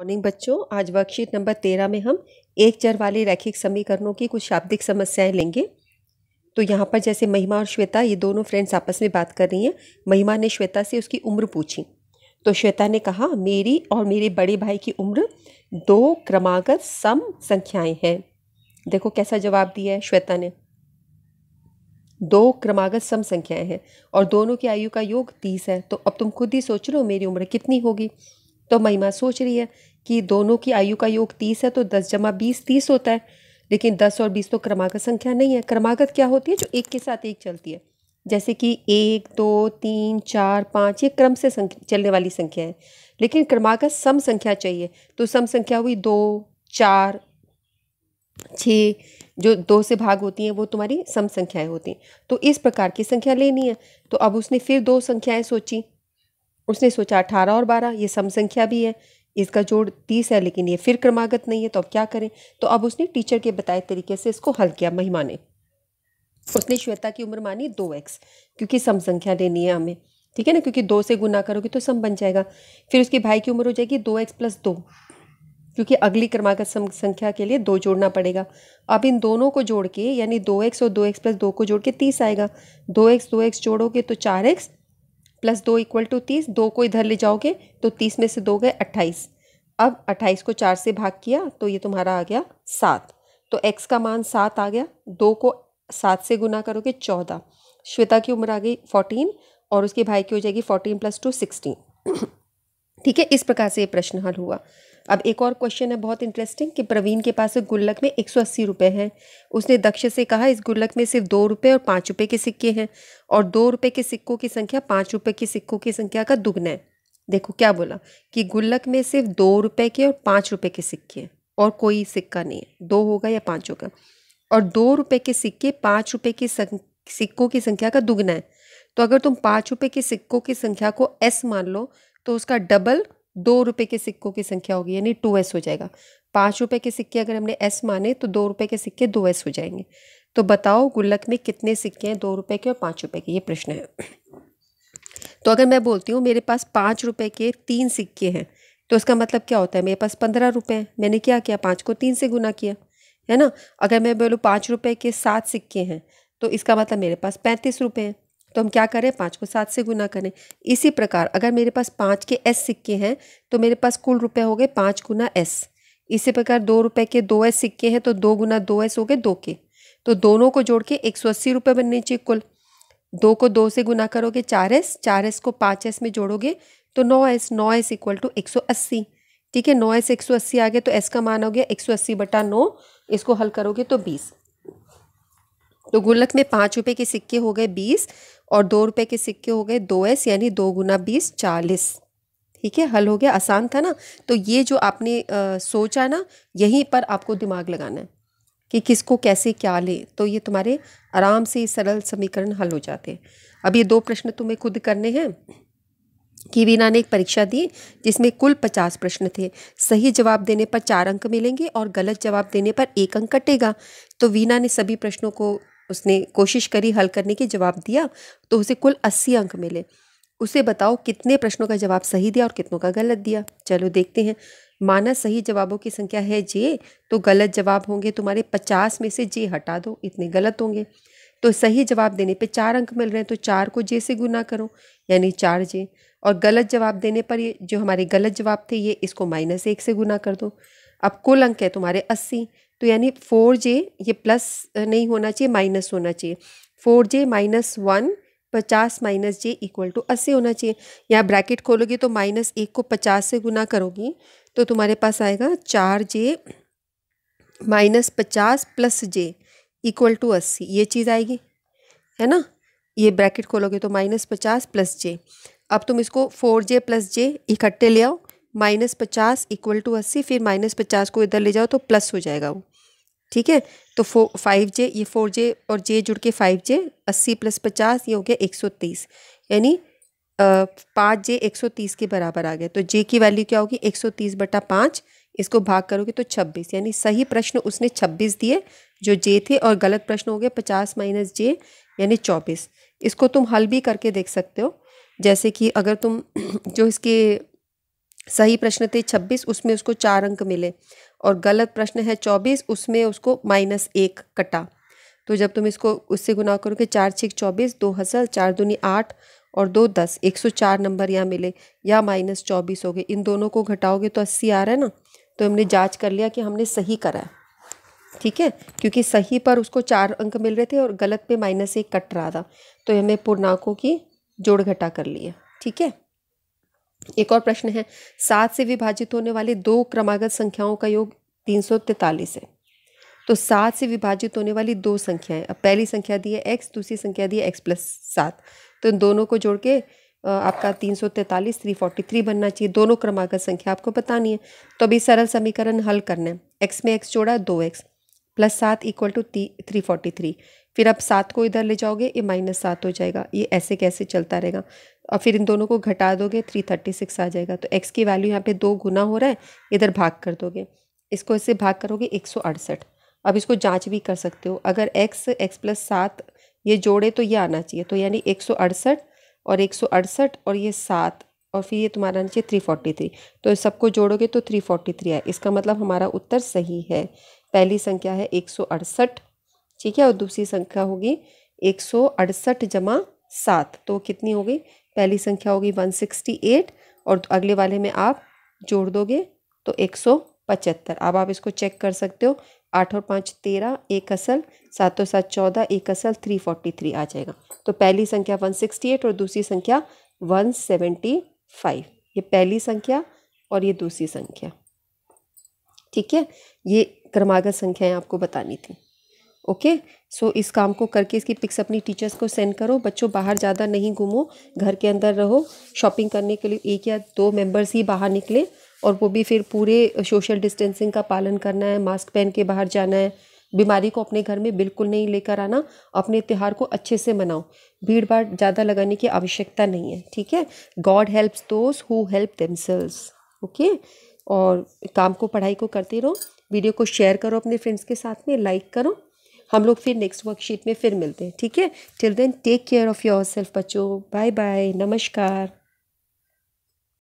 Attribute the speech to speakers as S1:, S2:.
S1: morning बच्चों आज worksheet number तेरह में हम एक चर वाले रैखिक समीकरणों की कुछ शाब्दिक समस्याएं लेंगे तो यहाँ पर जैसे महिमा और श्वेता ये दोनों फ्रेंड्स आपस में बात कर रही हैं महिमा ने श्वेता से उसकी उम्र पूछी तो श्वेता ने कहा मेरी और मेरे बड़े भाई की उम्र दो क्रमागत सम संख्याएं हैं देखो कैसा जवाब दिया है श्वेता ने दो क्रमागत सम संख्याएं हैं और दोनों की आयु का योग तीस है तो अब तुम खुद ही सोच रहे हो मेरी उम्र कितनी होगी तो महिमा सोच रही है कि दोनों की आयु का योग तीस है तो दस जमा बीस तीस होता है लेकिन दस और बीस तो क्रमागत संख्या नहीं है क्रमागत क्या होती है जो एक के साथ एक चलती है जैसे कि एक दो तीन चार पाँच ये क्रम से चलने वाली संख्या है लेकिन क्रमागत सम संख्या चाहिए तो सम संख्या हुई दो चार छ जो दो से भाग होती हैं वो तुम्हारी सम संख्याएँ होती हैं तो इस प्रकार की संख्या लेनी है तो अब उसने फिर दो संख्याएँ सोची उसने सोचा अठारह और बारह ये सम संख्या भी है इसका जोड़ तीस है लेकिन ये फिर क्रमागत नहीं है तो अब क्या करें तो अब उसने टीचर के बताए तरीके से इसको हल किया महिमा ने उसने श्वेता की उम्र मानी दो एक्स क्योंकि सम संख्या लेनी है हमें ठीक है ना क्योंकि दो से गुना करोगे तो सम बन जाएगा फिर उसके भाई की उम्र हो जाएगी दो एक्स प्लस दो क्योंकि अगली क्रमागत संख्या के लिए दो जोड़ना पड़ेगा अब इन दोनों को जोड़ के यानी दो एक्स और दो एक्स प्लस दो को जोड़ के तीस आएगा दो एक्स दो एक्स जोड़ोगे तो चार एक्स प्लस दो इक्वल टू तीस दो को इधर ले जाओगे तो तीस में से दो गए अट्ठाईस अब अट्ठाईस को चार से भाग किया तो ये तुम्हारा आ गया सात तो एक्स का मान सात आ गया दो को सात से गुना करोगे चौदह श्वेता की उम्र आ गई फोर्टीन और उसके भाई की हो जाएगी फोर्टीन प्लस टू सिक्सटीन ठीक है इस प्रकार से ये प्रश्न हल हुआ अब एक और क्वेश्चन है बहुत इंटरेस्टिंग कि प्रवीण के पास गुल्लक में एक सौ अस्सी रुपये हैं उसने दक्ष से कहा इस गुल्लक में सिर्फ दो रुपये और पाँच रुपये के सिक्के हैं और दो रुपये के सिक्कों की संख्या पाँच रुपये के सिक्कों की संख्या का दुगना है देखो क्या बोला कि गुल्लक में सिर्फ दो रुपये के और पाँच रुपये के सिक्के हैं और कोई सिक्का नहीं है दो होगा या पाँच होगा और दो रुपये के सिक्के पाँच रुपये के सिक्कों की संख्या का दुगना है तो अगर तुम पाँच रुपये के सिक्कों की संख्या को एस मान लो तो उसका डबल दो रुपये के सिक्कों की संख्या होगी यानी टू एस हो जाएगा पाँच रुपये के सिक्के अगर हमने एस माने तो दो रुपये के सिक्के दो एस हो जाएंगे तो बताओ गुल्लक में कितने सिक्के हैं दो रुपये के और पाँच रुपये के ये प्रश्न है तो अगर मैं बोलती हूँ मेरे पास पाँच रुपये के तीन सिक्के हैं तो इसका मतलब क्या होता है मेरे पास पंद्रह रुपये हैं मैंने क्या किया पाँच को तीन से गुना किया है ना अगर मैं बोलूँ पाँच रुपये के सात सिक्के हैं तो इसका मतलब मेरे पास पैंतीस रुपये हैं तो हम क्या करें पाँच को सात से गुना करें इसी प्रकार अगर मेरे पास पाँच के एस सिक्के हैं तो मेरे पास कुल रुपए हो गए पाँच गुना एस इसी प्रकार दो रुपए के दो एस सिक्के हैं तो दो गुना दो एस हो गए दो के तो दोनों को जोड़ के एक सौ अस्सी रुपये बनने चाहिए कुल दो को दो से गुना करोगे चार एस चार एस को पाँच एस में जोड़ोगे तो नौ एस नौ एस इक्वल टू एक सौ अस्सी ठीक है नौ एस एक सौ अस्सी आ गया तो एस का मान हो गया एक सौ अस्सी बटा नौ इसको हल करोगे तो बीस तो गुल्लक में पाँच रुपये के सिक्के हो गए बीस और दो रुपए के सिक्के हो गए दो एस यानी दो गुना बीस चालीस ठीक है हल हो गया आसान था ना तो ये जो आपने आ, सोचा ना यहीं पर आपको दिमाग लगाना है कि किसको कैसे क्या ले तो ये तुम्हारे आराम से सरल समीकरण हल हो जाते हैं अब ये दो प्रश्न तुम्हें खुद करने हैं कि वीना ने एक परीक्षा दी जिसमें कुल पचास प्रश्न थे सही जवाब देने पर चार अंक मिलेंगे और गलत जवाब देने पर एक अंक कटेगा तो वीना ने सभी प्रश्नों को उसने कोशिश करी हल करने की जवाब दिया तो उसे कुल अस्सी अंक मिले उसे बताओ कितने प्रश्नों का जवाब सही दिया और कितनों का गलत दिया चलो देखते हैं माना सही जवाबों की संख्या है जे तो गलत जवाब होंगे तुम्हारे पचास में से जे हटा दो इतने गलत होंगे तो सही जवाब देने पे चार अंक मिल रहे हैं तो चार को जे से गुना करो यानी चार जे और गलत जवाब देने पर ये जो हमारे गलत जवाब थे ये इसको माइनस एक से गुना कर दो अब कुल अंक है तुम्हारे अस्सी तो यानी फोर जे ये प्लस नहीं होना चाहिए माइनस होना चाहिए फोर जे माइनस वन पचास माइनस जे इक्वल टू अस्सी होना चाहिए यहाँ ब्रैकेट खोलोगे तो माइनस एक को पचास से गुना करोगी तो तुम्हारे पास आएगा चार जे माइनस पचास प्लस जे इक्वल टू अस्सी ये चीज़ आएगी है ना ये ब्रैकेट खोलोगे तो माइनस पचास प्लस जे अब तुम इसको फोर जे प्लस जे इकट्ठे ले आओ माइनस पचास इक्वल टू अस्सी फिर माइनस पचास को इधर ले जाओ तो प्लस हो जाएगा वो ठीक है तो फो फाइव जे ये फोर जे और जे जुड़ के फाइव जे अस्सी प्लस पचास ये हो गया एक सौ तीस यानी पाँच जे एक सौ तीस के बराबर आ गया तो जे की वैल्यू क्या होगी एक सौ तीस बटा पाँच इसको भाग करोगे तो छब्बीस यानी सही प्रश्न उसने छब्बीस दिए जो जे थे और गलत प्रश्न हो गया पचास माइनस जे यानी चौबीस इसको तुम हल भी करके देख सकते हो जैसे कि अगर तुम जो इसके सही प्रश्न थे छब्बीस उसमें उसको चार अंक मिले और गलत प्रश्न है चौबीस उसमें उसको माइनस एक कटा तो जब तुम इसको उससे गुना करोगे चार छिक चौबीस दो हसल चार दूनी आठ और दो दस एक सौ चार नंबर यहाँ मिले या माइनस चौबीस हो गए इन दोनों को घटाओगे तो अस्सी आ रहा है ना तो हमने जांच कर लिया कि हमने सही करा है ठीक है क्योंकि सही पर उसको चार अंक मिल रहे थे और गलत पे माइनस एक कट रहा था तो हमें पूर्णांकों की जोड़ घटा कर लिया ठीक है एक और प्रश्न है सात से विभाजित होने वाले दो क्रमागत संख्याओं का योग तीन सौ तैतालीस है तो सात से विभाजित होने वाली दो संख्याएं अब पहली संख्या दी है एक्स दूसरी संख्या दी है एक्स प्लस सात तो इन दोनों को जोड़ के आपका तीन सौ तैंतालीस थ्री फोर्टी थ्री बनना चाहिए दोनों क्रमागत संख्या आपको बतानी है तो अभी सरल समीकरण हल करना है एक्स में एक्स जोड़ा दो एक्स प्लस सात equal to three forty three फिर आप सात को इधर ले जाओगे ये माइनस सात हो जाएगा ये ऐसे कैसे चलता रहेगा और फिर इन दोनों को घटा दोगे थ्री थर्टी सिक्स आ जाएगा तो एक्स की वैल्यू यहाँ पे दो गुना हो रहा है इधर भाग कर दोगे इसको इससे भाग करोगे एक सौ अड़सठ अब इसको जांच भी कर सकते हो अगर एक्स एक्स प्लस सात ये जोड़े तो ये आना चाहिए तो यानी एक सौ अड़सठ और एक सौ अड़सठ और ये सात और फिर ये तुम्हारा आना चाहिए थ्री फोर्टी थ्री तो सबको जोड़ोगे तो थ्री फोर्टी थ्री आए इसका मतलब हमारा उत्तर सही है पहली संख्या है एक सौ अड़सठ ठीक है और दूसरी संख्या होगी एक सौ अड़सठ जमा सात तो कितनी होगी पहली संख्या होगी 168 और अगले वाले में आप जोड़ दोगे तो 175 अब आप इसको चेक कर सकते हो आठ और पाँच तेरह एक असल सात और सात चौदह एक असल थ्री फोर्टी थ्री आ जाएगा तो पहली संख्या वन सिक्सटी एट और दूसरी संख्या वन सेवेंटी फाइव ये पहली संख्या और ये दूसरी संख्या ठीक है ये क्रमागत संख्याएं आपको बतानी थी ओके सो so, इस काम को करके इसकी पिक्स अपनी टीचर्स को सेंड करो बच्चों बाहर ज़्यादा नहीं घूमो घर के अंदर रहो शॉपिंग करने के लिए एक या दो मेंबर्स ही बाहर निकले और वो भी फिर पूरे सोशल डिस्टेंसिंग का पालन करना है मास्क पहन के बाहर जाना है बीमारी को अपने घर में बिल्कुल नहीं लेकर आना अपने त्यौहार को अच्छे से मनाओ भीड़ भाड़ ज़्यादा लगाने की आवश्यकता नहीं है ठीक है God helps those who help themselves okay और काम को पढ़ाई को करते रहो वीडियो को शेयर करो अपने फ्रेंड्स के साथ में लाइक करो हम लोग फिर नेक्स्ट वर्कशीट में फिर मिलते हैं ठीक है till then take care of yourself बच्चों बाय बाय नमस्कार